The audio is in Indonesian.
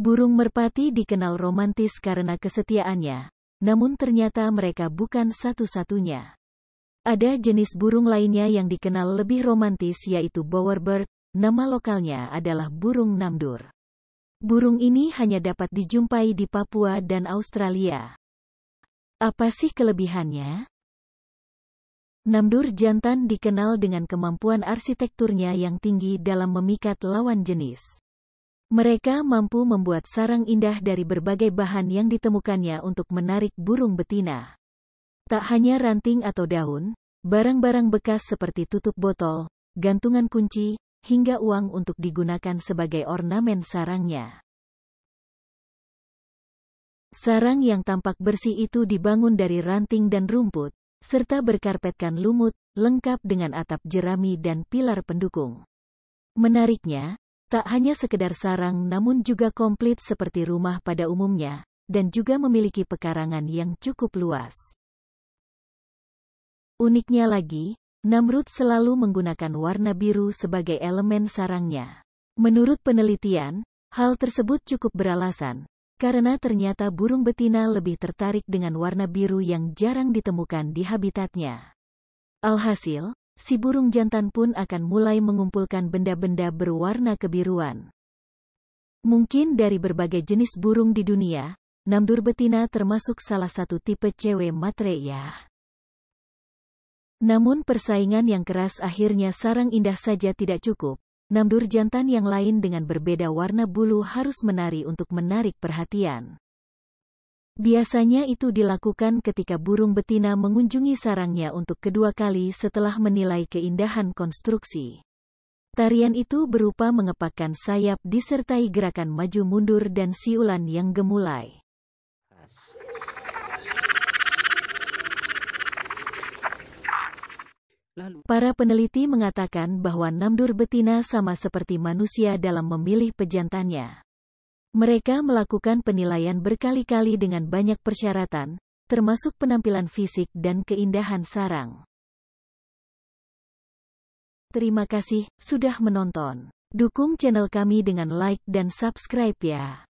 Burung merpati dikenal romantis karena kesetiaannya, namun ternyata mereka bukan satu-satunya. Ada jenis burung lainnya yang dikenal lebih romantis yaitu bowerbird, nama lokalnya adalah burung namdur. Burung ini hanya dapat dijumpai di Papua dan Australia. Apa sih kelebihannya? Namdur jantan dikenal dengan kemampuan arsitekturnya yang tinggi dalam memikat lawan jenis. Mereka mampu membuat sarang indah dari berbagai bahan yang ditemukannya untuk menarik burung betina. Tak hanya ranting atau daun, barang-barang bekas seperti tutup botol, gantungan kunci, hingga uang untuk digunakan sebagai ornamen sarangnya. Sarang yang tampak bersih itu dibangun dari ranting dan rumput, serta berkarpetkan lumut, lengkap dengan atap jerami dan pilar pendukung. Menariknya, Tak hanya sekedar sarang namun juga komplit seperti rumah pada umumnya, dan juga memiliki pekarangan yang cukup luas. Uniknya lagi, Namrud selalu menggunakan warna biru sebagai elemen sarangnya. Menurut penelitian, hal tersebut cukup beralasan, karena ternyata burung betina lebih tertarik dengan warna biru yang jarang ditemukan di habitatnya. Alhasil, si burung jantan pun akan mulai mengumpulkan benda-benda berwarna kebiruan. Mungkin dari berbagai jenis burung di dunia, namdur betina termasuk salah satu tipe cewek matreya. Namun persaingan yang keras akhirnya sarang indah saja tidak cukup. Namdur jantan yang lain dengan berbeda warna bulu harus menari untuk menarik perhatian. Biasanya itu dilakukan ketika burung betina mengunjungi sarangnya untuk kedua kali setelah menilai keindahan konstruksi. Tarian itu berupa mengepakkan sayap disertai gerakan maju mundur dan siulan yang gemulai. Para peneliti mengatakan bahwa namdur betina sama seperti manusia dalam memilih pejantannya. Mereka melakukan penilaian berkali-kali dengan banyak persyaratan, termasuk penampilan fisik dan keindahan sarang. Terima kasih sudah menonton. Dukung channel kami dengan like dan subscribe ya.